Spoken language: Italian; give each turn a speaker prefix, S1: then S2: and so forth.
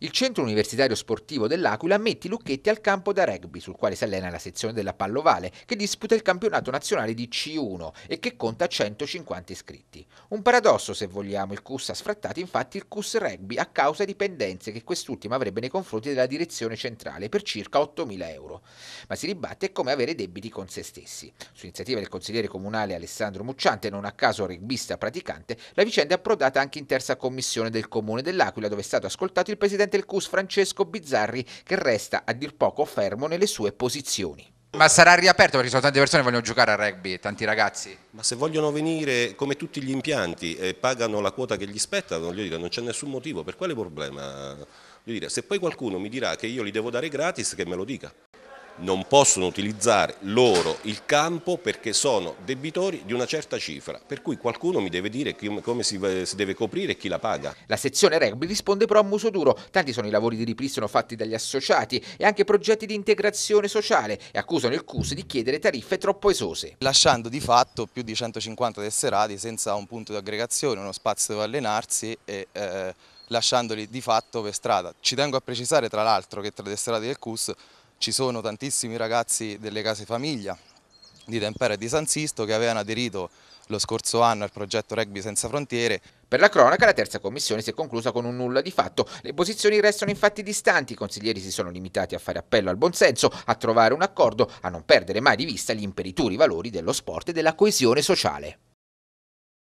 S1: Il centro universitario sportivo dell'Aquila mette i Lucchetti al campo da rugby, sul quale si allena la sezione della Pallovale, che disputa il campionato nazionale di C1 e che conta 150 iscritti. Un paradosso, se vogliamo, il CUS ha sfrattato infatti il CUS rugby a causa di pendenze che quest'ultima avrebbe nei confronti della direzione centrale per circa 8.000 euro. Ma si ribatte come avere debiti con se stessi. Su iniziativa del consigliere comunale Alessandro Mucciante, non a caso rugbista praticante, la vicenda è approdata anche in terza commissione del comune dell'Aquila, dove è stato ascoltato il presidente presidente il CUS Francesco Bizzarri, che resta a dir poco fermo nelle sue posizioni.
S2: Ma sarà riaperto perché sono tante persone che vogliono giocare a rugby, tanti ragazzi.
S3: Ma se vogliono venire come tutti gli impianti e pagano la quota che gli spettano, non, dire, non c'è nessun motivo, per quale problema? Dire, se poi qualcuno mi dirà che io li devo dare gratis, che me lo dica non possono utilizzare loro il campo perché sono debitori di una certa cifra, per cui qualcuno mi deve dire come si, deve coprire e chi la paga. La sezione rugby risponde però a muso duro,
S1: tanti sono i lavori di ripristino fatti dagli associati e anche progetti di integrazione sociale e accusano
S4: il CUS di chiedere
S1: tariffe troppo esose.
S4: Lasciando di fatto più di 150 tesserati senza un punto di aggregazione, uno spazio dove allenarsi e... Eh, lasciandoli di fatto per strada. Ci tengo a precisare tra l'altro che tra le tesserati del CUS ci sono tantissimi ragazzi delle case famiglia di Tempera e di San Sisto che avevano aderito lo scorso anno al progetto Rugby Senza Frontiere. Per la cronaca la terza commissione si è conclusa con un nulla di fatto. Le posizioni
S1: restano infatti distanti, i consiglieri si sono limitati a fare appello al buonsenso, a trovare un accordo, a non perdere mai di vista gli imperituri valori dello sport e della coesione sociale.